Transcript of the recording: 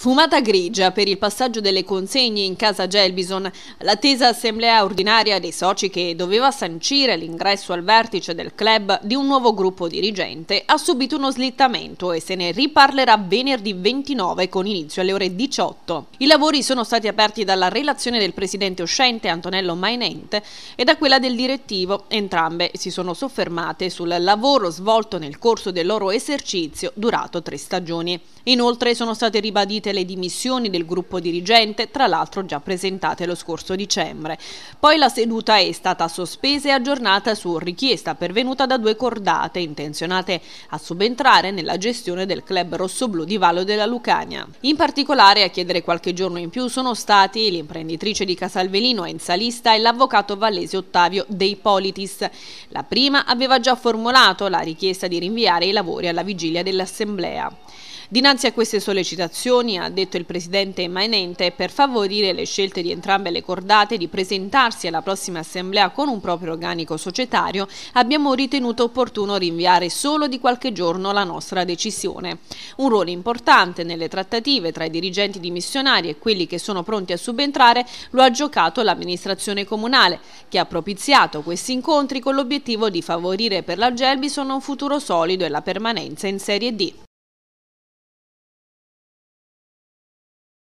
Fumata grigia per il passaggio delle consegne in casa Gelbison, l'attesa assemblea ordinaria dei soci che doveva sancire l'ingresso al vertice del club di un nuovo gruppo dirigente ha subito uno slittamento e se ne riparlerà venerdì 29 con inizio alle ore 18. I lavori sono stati aperti dalla relazione del presidente uscente Antonello Mainente e da quella del direttivo, entrambe si sono soffermate sul lavoro svolto nel corso del loro esercizio durato tre stagioni. Inoltre sono state ribadite relativamente alle dimissioni del gruppo dirigente, tra l'altro già presentate lo scorso dicembre. Poi la seduta è stata sospesa e aggiornata su richiesta pervenuta da due cordate intenzionate a subentrare nella gestione del club rossoblù di Vallo della Lucania. In particolare a chiedere qualche giorno in più sono stati l'imprenditrice di Casalvelino Enza Lista e l'avvocato Vallese Ottavio Dei Politis. La prima aveva già formulato la richiesta di rinviare i lavori alla vigilia dell'Assemblea. Dinanzi a queste sollecitazioni, ha detto il presidente Mainente, per favorire le scelte di entrambe le cordate di presentarsi alla prossima assemblea con un proprio organico societario, abbiamo ritenuto opportuno rinviare solo di qualche giorno la nostra decisione. Un ruolo importante nelle trattative tra i dirigenti dimissionari e quelli che sono pronti a subentrare lo ha giocato l'amministrazione comunale, che ha propiziato questi incontri con l'obiettivo di favorire per la Gelbison un futuro solido e la permanenza in Serie D.